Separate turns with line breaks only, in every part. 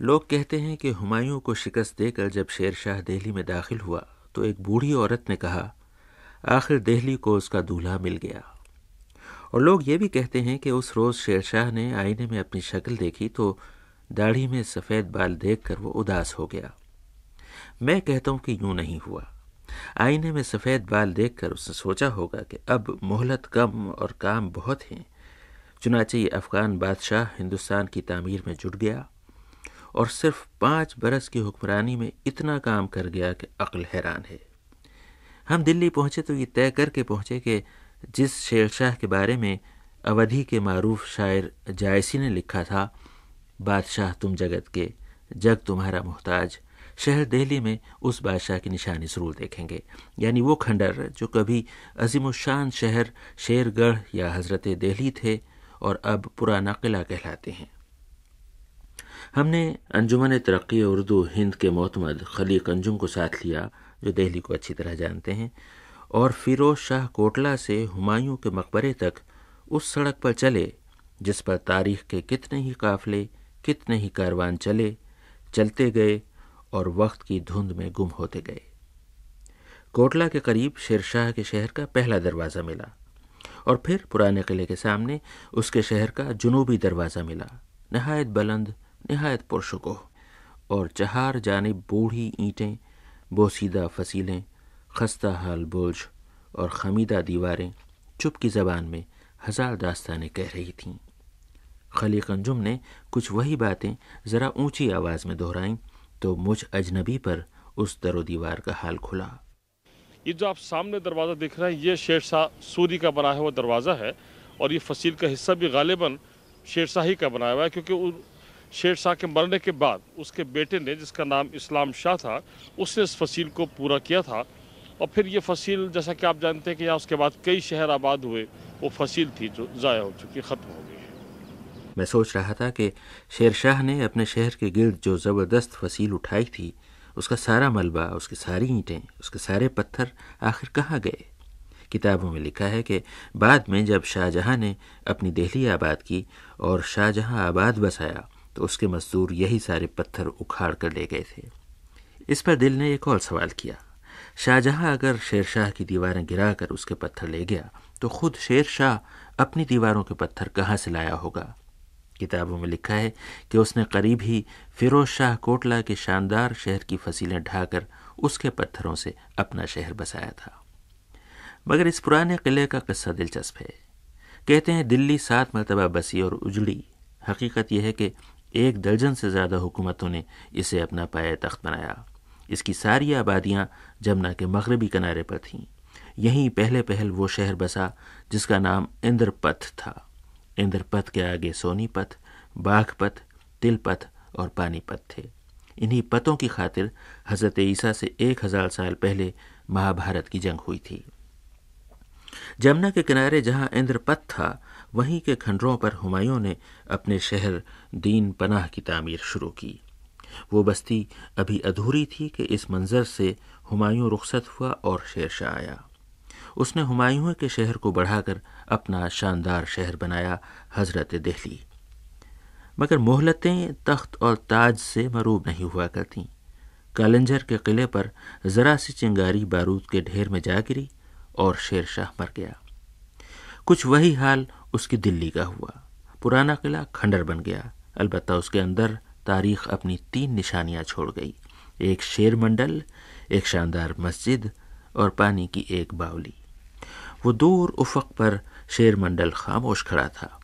लोग कहते हैं कि हुमायूं को शिकस्त देकर जब शेर शाह दिल्ली में दाखिल हुआ तो एक बूढ़ी औरत ने कहा आखिर दहली को उसका दूल्हा मिल गया और लोग ये भी कहते हैं कि उस रोज़ शेर शाह ने आईने में अपनी शक्ल देखी तो दाढ़ी में सफ़ेद बाल देखकर वो उदास हो गया मैं कहता हूँ कि यूं नहीं हुआ आईने में सफ़ेद बाल देखकर उसने सोचा होगा कि अब मोहलत कम और काम बहुत हैं चुनाचे ये अफ़गान बादशाह हिंदुस्तान की तामीर में जुट गया और सिर्फ पाँच बरस की हुक्मरानी में इतना काम कर गया कि अक्ल हैरान है हम दिल्ली पहुँचे तो ये तय करके पहुँचे कि जिस शेरशाह के बारे में अवधि के मरूफ शायर जायसी ने लिखा था बादशाह तुम जगत के जग तुम्हारा मोहताज शहर दिल्ली में उस बादशाह की निशानी ज़रूर देखेंगे यानी वो खंडर जो कभी शान शहर शेरगढ़ या हज़रत दिल्ली थे और अब पुराना किला कहलाते हैं हमने अंजुमन तरक्की उर्दू हिंद के मोहतमद खली कंजुम को साथ लिया जो दिल्ली को अच्छी तरह जानते हैं और फिरोज शाह कोटला से हुमायूं के मकबरे तक उस सड़क पर चले जिस पर तारीख के कितने ही काफ़ले कितने ही कारवान चले चलते गए और वक्त की धुंध में गुम होते गए कोटला के करीब शेरशाह के शहर का पहला दरवाज़ा मिला और फिर पुराने किले के सामने उसके शहर का जुनूबी दरवाज़ा मिला नहायत बुलंद नहायत पुरशको और चहार जानब बूढ़ी ईंटें बोसीदा फसीलें खस्ता हाल बोझ और खमीदा दीवारें चुप की जबान में हज़ार दास्तानें कह रही थीं खली कंजुम ने कुछ वही बातें ज़रा ऊंची आवाज़ में दोहराई तो मुझ अजनबी पर उस दरो दीवार का हाल खुला
ये जो आप सामने दरवाज़ा देख रहे हैं ये शेर शाह सूरी का बना हुआ दरवाज़ा है और ये फसील का हिस्सा भी गालिबा शेर ही का बनाया हुआ है क्योंकि शेर शाह के मरने के बाद उसके बेटे ने जिसका नाम इस्लाम शाह था उसने इस फसील को पूरा किया था और फिर ये फसील जैसा कि आप जानते हैं कि यहाँ उसके बाद कई शहर आबाद हुए वो फसील थी जो ज़ाया हो चुकी ख़त्म हो गई
है मैं सोच रहा था कि शेर शाह ने अपने शहर के गिर्द जो ज़बरदस्त फसील उठाई थी उसका सारा मलबा उसकी सारी ईंटें उसके सारे पत्थर आखिर कहाँ गए किताबों में लिखा है कि बाद में जब शाहजहाँ ने अपनी दहली आबाद की और शाहजहाँ आबाद बसाया तो उसके मजदूर यही सारे पत्थर उखाड़ कर ले गए थे इस पर दिल ने एक और सवाल किया शाहजहां अगर शेरशाह की दीवारें गिरा कर उसके पत्थर ले गया तो खुद शेरशाह अपनी दीवारों के पत्थर कहाँ से लाया होगा किताबों में लिखा है कि उसने करीब ही फिरोज शाह कोटला के शानदार शहर की फसीलें ढाकर उसके पत्थरों से अपना शहर बसाया था मगर इस पुराने किले का किस्सा दिलचस्प है कहते हैं दिल्ली सात मरतबा बसी और उजड़ी हकीकत यह है कि एक दर्जन से ज़्यादा हुकूमतों ने इसे अपना पाया तख्त बनाया इसकी सारी आबादियां जमुना के मगरबी किनारे पर थीं यहीं पहले पहल वो शहर बसा जिसका नाम इंद्रपथ था इंद्रपथ के आगे सोनीपथ बाघपथ तिलपथ और पानीपथ थे इन्हीं पतों की खातिर हज़रत ईसा से एक हज़ार साल पहले महाभारत की जंग हुई थी जमुना के किनारे जहाँ इंद्रपथ था वहीं के खंडरों पर हुमायूं ने अपने शहर दीन पनाह की तामीर शुरू की वो बस्ती अभी अधूरी थी कि इस मंज़र से हुमायूं रुखसत हुआ और शेरशाह आया उसने हुमायूं के शहर को बढ़ाकर अपना शानदार शहर बनाया हजरत दहली मगर मोहलतें तख्त और ताज से मरूब नहीं हुआ करती कालंजर के किले पर ज़रा सी चिंगारी बारूद के ढेर में जा गिरी और शेरशाह मर गया कुछ वही हाल उसकी दिल्ली का हुआ पुराना किला खंडर बन गया अलबत् उसके अंदर तारीख अपनी तीन निशानियाँ छोड़ गई एक शेर मंडल एक शानदार मस्जिद और पानी की एक बावली वो दूर उफक पर शेर मंडल खामोश खड़ा था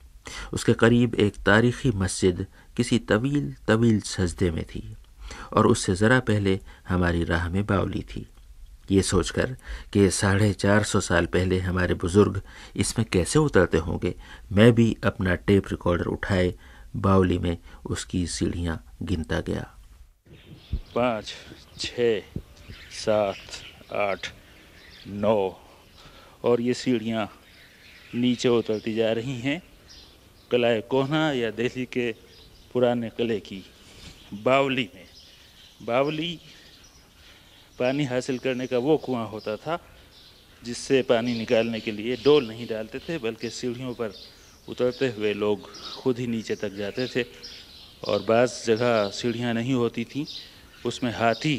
उसके करीब एक तारीखी मस्जिद किसी तवील तवील सजदे में थी और उससे ज़रा पहले हमारी राह में बावली थी ये सोचकर कि साढ़े चार सौ साल पहले हमारे बुज़ुर्ग इसमें कैसे उतरते होंगे मैं भी अपना टेप रिकॉर्डर उठाए बावली में उसकी सीढ़ियाँ गिनता गया
पाँच छ सात आठ नौ और ये सीढ़ियाँ नीचे उतरती जा रही हैं कलाए कोहना या दिल्ली के पुराने कले की बावली में बावली पानी हासिल करने का वो कुआं होता था जिससे पानी निकालने के लिए डोल नहीं डालते थे बल्कि सीढ़ियों पर उतरते हुए लोग खुद ही नीचे तक जाते थे और बाज़ जगह सीढ़ियाँ नहीं होती थी उसमें हाथी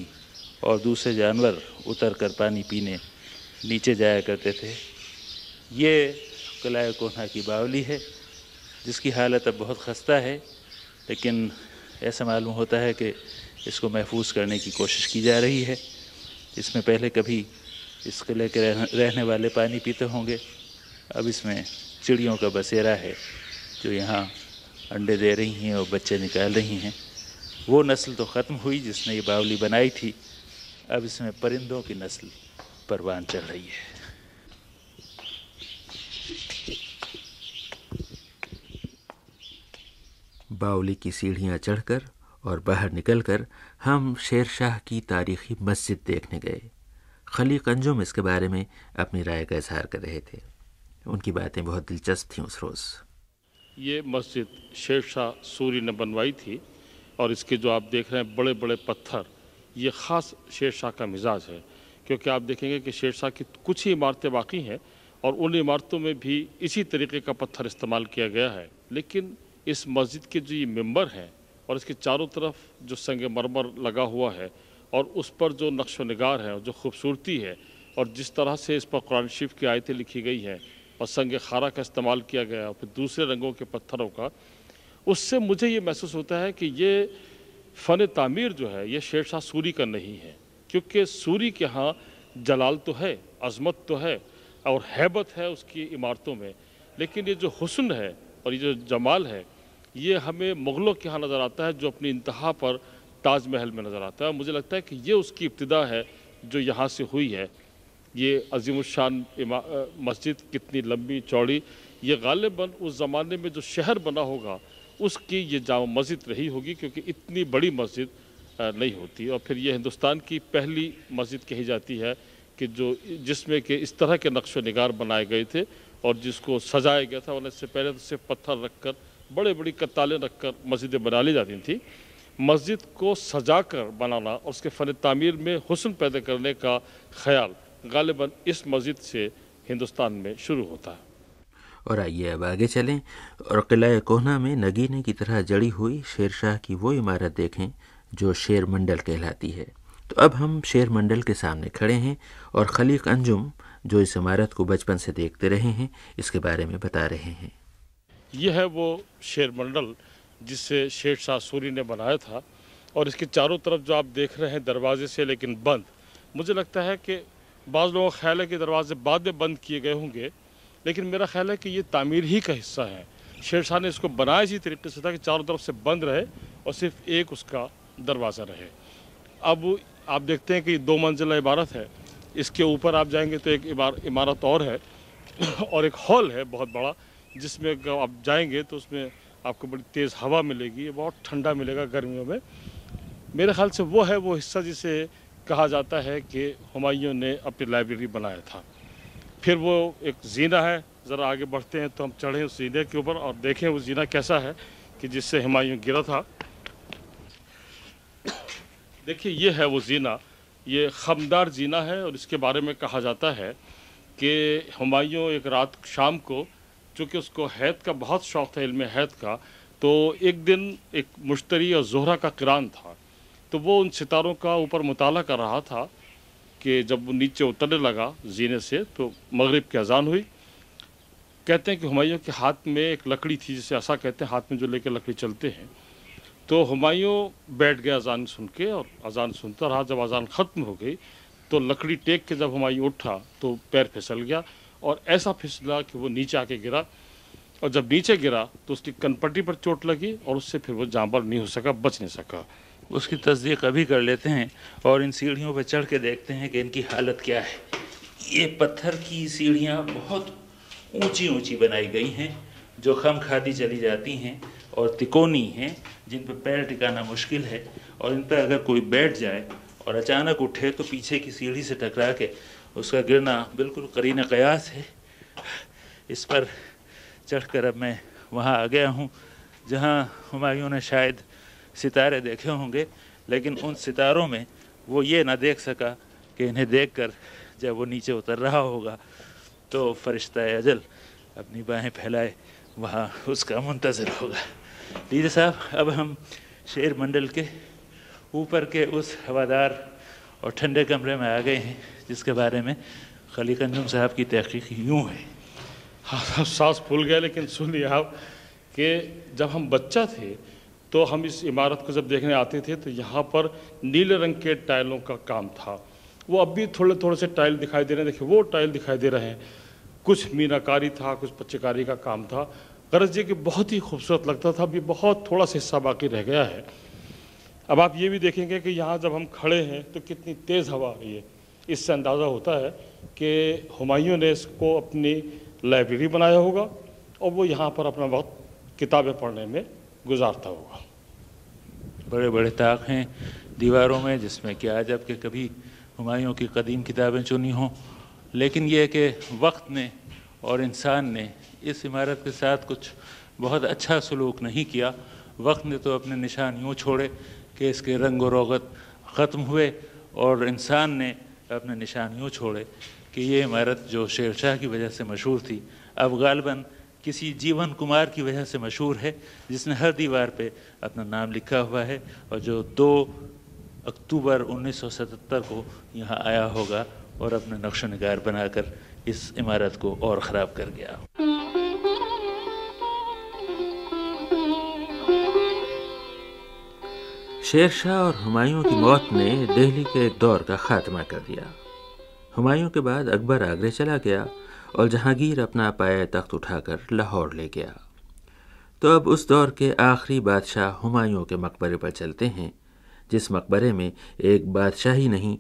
और दूसरे जानवर उतर कर पानी पीने नीचे जाया करते थे ये कलाय कोना की बावली है जिसकी हालत अब बहुत खस्ता है लेकिन ऐसा मालूम होता है कि इसको महफूज करने की कोशिश की जा रही है इसमें पहले कभी किले के रहने वाले पानी पीते होंगे अब इसमें चिड़ियों का बसेरा है जो यहाँ अंडे दे रही हैं और बच्चे निकाल रही हैं वो नस्ल तो ख़त्म हुई जिसने ये बावली बनाई थी अब इसमें परिंदों की नस्ल परवान चढ़ रही है
बावली की सीढ़ियाँ चढ़कर और बाहर निकलकर हम शेर शाह की तारीखी मस्जिद देखने गए खली कंजुम इसके बारे में अपनी राय का इजहार कर रहे थे उनकी बातें बहुत दिलचस्प थी उस रोज़
ये मस्जिद शेर शाह सूरी ने बनवाई थी और इसके जो आप देख रहे हैं बड़े बड़े पत्थर ये ख़ास शेर शाह का मिजाज है क्योंकि आप देखेंगे कि शेर शाह की कुछ ही इमारतें बाकी हैं और उन इमारतों में भी इसी तरीके का पत्थर इस्तेमाल किया गया है लेकिन इस मस्जिद के जो ये मेम्बर हैं और इसके चारों तरफ जो संग मरमर लगा हुआ है और उस पर जो नक्श नगार है जो खूबसूरती है और जिस तरह से इस पर कुरान शिफ की आयतें लिखी गई हैं और संग खारा का इस्तेमाल किया गया और फिर दूसरे रंगों के पत्थरों का उससे मुझे ये महसूस होता है कि ये फ़न तामीर जो है ये शेर शाह सूरी का नहीं है क्योंकि सूरी के यहाँ जलाल तो है अजमत तो है और हैबत है उसकी इमारतों में लेकिन ये जो हुसन है और ये जो जमाल है ये हमें मुग़लों के यहाँ नज़र आता है जो अपनी इंतहा पर ताजमहल में नज़र आता है मुझे लगता है कि ये उसकी इब्तदा है जो यहाँ से हुई है ये अजीमशान मस्जिद कितनी लंबी चौड़ी ये गालिबा उस ज़माने में जो शहर बना होगा उसकी ये जाम मस्जिद रही होगी क्योंकि इतनी बड़ी मस्जिद नहीं होती और फिर ये हिंदुस्तान की पहली मस्जिद कही जाती है कि जो जिसमें कि इस तरह के नक्श नगार बनाए गए थे और जिसको सजाया गया था उन्हें इससे पहले तो सिर्फ पत्थर रख कर बड़े बड़ी कत्तालें रखकर मस्जिदें बना ली जाती थी मस्जिद को सजा कर बनाना और उसके फ़न तमीर में हुसन पैदा करने का ख्याल गालिबा इस मस्जिद से हिंदुस्तान में शुरू होता है
और आइए अब आगे चलें और किला कोहना में नगीने की तरह जड़ी हुई शेर शाह की वो इमारत देखें जो शेर मंडल कहलाती है तो अब हम शेर मंडल के सामने खड़े हैं और खलीक अंजुम जो इस इमारत को बचपन से देखते रहे हैं इसके बारे में बता रहे हैं
यह है वो शेर मंडल जिसे शेर शाह सूरी ने बनाया था और इसके चारों तरफ जो आप देख रहे हैं दरवाजे से लेकिन बंद मुझे लगता है कि बाज़ लोगों का ख्याल है कि दरवाजे बाद में बंद किए गए होंगे लेकिन मेरा ख्याल है कि ये तामीर ही का हिस्सा है शेर शाह ने इसको बनाया इसी तरीके से था कि चारों तरफ से बंद रहे और सिर्फ एक उसका दरवाज़ा रहे अब आप देखते हैं कि दो मंजिला इमारत है इसके ऊपर आप जाएंगे तो एक इमारत और है और एक हॉल है बहुत बड़ा जिसमें आप जाएंगे तो उसमें आपको बड़ी तेज़ हवा मिलेगी बहुत ठंडा मिलेगा गर्मियों में मेरे ख्याल से वो है वो हिस्सा जिसे कहा जाता है कि हमायों ने अपनी लाइब्रेरी बनाया था फिर वो एक जीना है ज़रा आगे बढ़ते हैं तो हम चढ़ें उस जीने के ऊपर और देखें वो जीना कैसा है कि जिससे हमायों गिरा था देखिए ये है वो जीना ये खमदार जीना है और इसके बारे में कहा जाता है कि हमायों एक रात शाम को चूँकि उसको हैत का बहुत शौक़ था इल्म हैत का तो एक दिन एक मुश्तरी और जहरा का किरान था तो वो उन सितारों का ऊपर मुताल कर रहा था कि जब वो नीचे उतरने लगा जीने से तो मगरब की अजान हुई कहते हैं कि हमायों के हाथ में एक लकड़ी थी जिसे ऐसा कहते हैं हाथ में जो कर लकड़ी चलते हैं तो हमायों बैठ गए अजान सुन के और अजान सुनता रहा जब अजान ख़त्म हो गई तो लकड़ी टेक के जब हमायूं उठा तो पैर फिसल गया और ऐसा फिसला कि वो नीचे आके गिरा और जब नीचे गिरा तो उसकी कनपट्टी पर चोट लगी और उससे फिर वो जांबर नहीं हो सका बच नहीं सका उसकी तस्दीक अभी कर लेते हैं और इन सीढ़ियों पर चढ़
के देखते हैं कि इनकी हालत क्या है ये पत्थर की सीढ़ियाँ बहुत ऊंची ऊंची बनाई गई हैं जो खम खादी चली जाती हैं और तिकोनी हैं जिन पर पैर टिकाना मुश्किल है और इन पर अगर कोई बैठ जाए और अचानक उठे तो पीछे की सीढ़ी से टकरा के उसका गिरना बिल्कुल करीन कयास है इस पर चढ़कर अब मैं वहाँ आ गया हूँ जहाँ हमायूं ने शायद सितारे देखे होंगे लेकिन उन सितारों में वो ये ना देख सका कि इन्हें देखकर जब वो नीचे उतर रहा होगा तो फरिश्ता अजल अपनी बाहें फैलाए वहाँ उसका मुंतज़र होगा लीजिए साहब अब हम शेर मंडल के ऊपर के उस हवादार और ठंडे कमरे में आ गए हैं जिसके बारे में खली कंजुम साहब की तहकीक यूँ है
हाँ सांस फूल गया लेकिन सुन लिया आप कि जब हम बच्चा थे तो हम इस इमारत को जब देखने आते थे तो यहाँ पर नीले रंग के टाइलों का काम था वो अब भी थोड़े थोड़े से टाइल दिखाई दे रहे हैं देखिए वो टाइल दिखाई दे रहे हैं कुछ मीनाकारी था कुछ पच्चेकारी का काम था गरज ये कि बहुत ही खूबसूरत लगता था अभी बहुत थोड़ा सा हिस्सा बाकी रह गया है अब आप ये भी देखेंगे कि यहाँ जब हम खड़े हैं तो कितनी तेज़ हवा आ रही है इससे अंदाज़ा होता है कि हमायूँ ने इसको अपनी लाइब्रेरी बनाया होगा और वो यहाँ पर अपना वक्त किताबें पढ़ने में गुजारता होगा बड़े बड़े ताक हैं दीवारों में जिसमें कि आज अब के कभी
हमायूँ की कदीम किताबें चुनी हों लेकिन यह कि वक्त ने और इंसान ने इस इमारत के साथ कुछ बहुत अच्छा सलूक नहीं किया वक्त ने तो अपने निशान यूँ छोड़े कि इसके रंग और रोगत ख़त्म हुए और इंसान ने अपने निशान यूँ छोड़े कि ये इमारत जो शेर शाह की वजह से मशहूर थी अब गालबन किसी जीवन कुमार की वजह से मशहूर है जिसने हर दीवार पे अपना नाम लिखा हुआ है और जो दो अक्टूबर 1977 को यहाँ आया होगा और अपने नक्श नगार बनाकर इस इमारत को और ख़राब कर
गया शेरशाह और हुमायूं की मौत ने दिल्ली के दौर का खात्मा कर दिया हुमायूं के बाद अकबर आगरे चला गया और जहांगीर अपना पाया तख्त उठाकर लाहौर ले गया तो अब उस दौर के आखिरी बादशाह हुमायूं के मकबरे पर चलते हैं जिस मकबरे में एक बादशाह ही नहीं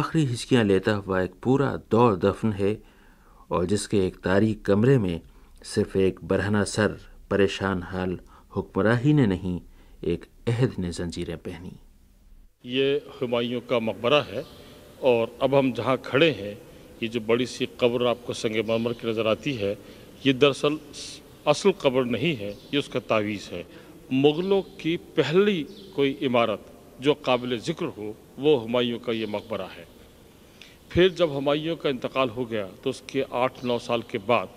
आखिरी हिचकियाँ लेता हुआ एक पूरा दौर दफन है और जिसके एक तारीख कमरे में सिर्फ एक बरहना सर परेशान हाल हुक्मराही ने नहीं एक अहद ने जंजीरें पहनी
ये हमायों का मकबरा है और अब हम जहाँ खड़े हैं ये जो बड़ी सी कब्र आपको संग मरमर की नज़र आती है ये दरअसल असल कब्र नहीं है ये उसका तावीज़ है मुग़लों की पहली कोई इमारत जो काबिल ज़िक्र हो वो हमायों का ये मकबरा है फिर जब हमायों का इंतकाल हो गया तो उसके आठ नौ साल के बाद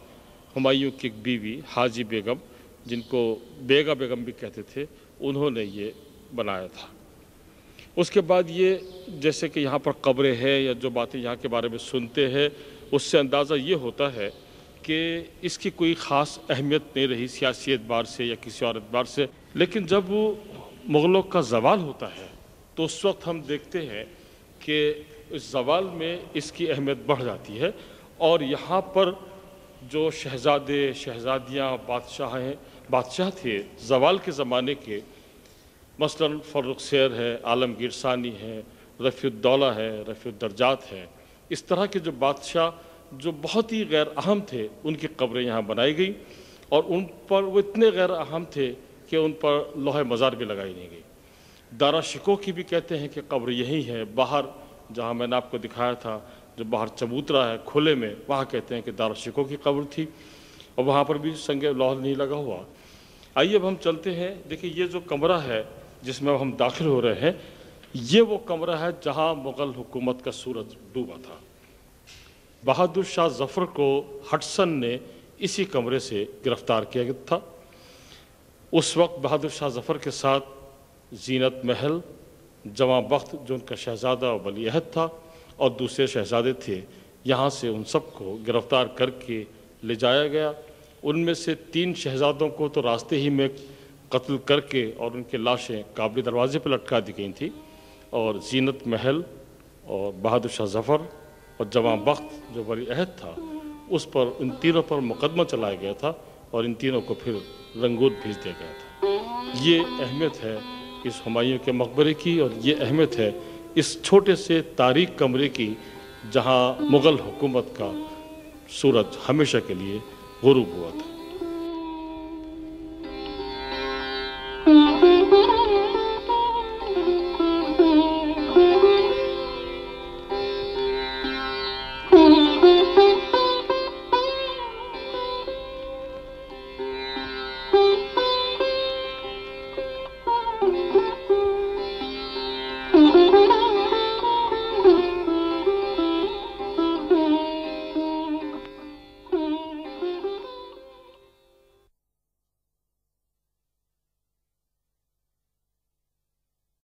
हमायों की एक बीवी हाजी बेगम जिनको बेगा बेगम भी कहते थे उन्होंने ये बनाया था उसके बाद ये जैसे कि यहाँ पर कब्रें हैं या जो बातें यहाँ के बारे में सुनते हैं उससे अंदाज़ा ये होता है कि इसकी कोई ख़ास अहमियत नहीं रही सियासी एतबार से या किसी और एतबार से लेकिन जब मुग़लों का जवाल होता है तो उस वक्त हम देखते हैं कि इस जवाल में इसकी अहमियत बढ़ जाती है और यहाँ पर जो शहजादे शहजादियाँ बादशाह हैं बादशाह थे जवाल के ज़माने के मसलन फ़र्रुख शेर है आलमगीर सानी है उद्दौला है रफ़ीदर्जात है इस तरह के जो बादशाह जो बहुत ही गैर अहम थे उनकी कब्रें यहाँ बनाई गई और उन पर वो इतने गैर अहम थे कि उन पर लोहे मज़ार भी लगाई नहीं गई दारा शिको की भी कहते हैं कि कब्र यही है बाहर जहाँ मैंने आपको दिखाया था जो बाहर चबूतरा है खुले में वहाँ कहते हैं कि दारा शिको की कब्र थी और वहाँ पर भी संगे लोहा नहीं लगा हुआ आइए अब हम चलते हैं देखिए ये जो कमरा है जिसमें अब हम दाखिल हो रहे हैं ये वो कमरा है जहाँ मुग़ल हुकूमत का सूरज डूबा था बहादुर शाह जफ़र को हटसन ने इसी कमरे से गिरफ्तार किया गया था उस वक्त बहादुर शाह जफ़र के साथ जीनत महल जवा बख्त जो उनका शहजादा और बलीहद था और दूसरे शहजादे थे यहाँ से उन सबको गिरफ्तार करके ले जाया गया उनमें से तीन शहजादों को तो रास्ते ही में कत्ल करके और उनके लाशें काबिल दरवाजे पर लटका दी गई थी और जीनत महल और बहादुर शाह जफ़र और जवां बख्त जो बड़ी अहद था उस पर इन तीनों पर मुकदमा चलाया गया था और इन तीनों को फिर रंगून भेज दिया गया था ये अहमियत है इस हमायों के मकबरे की और ये अहमियत है इस छोटे से तारीख कमरे की जहाँ मुग़ल हुकूमत का सूरज हमेशा के लिए Ouro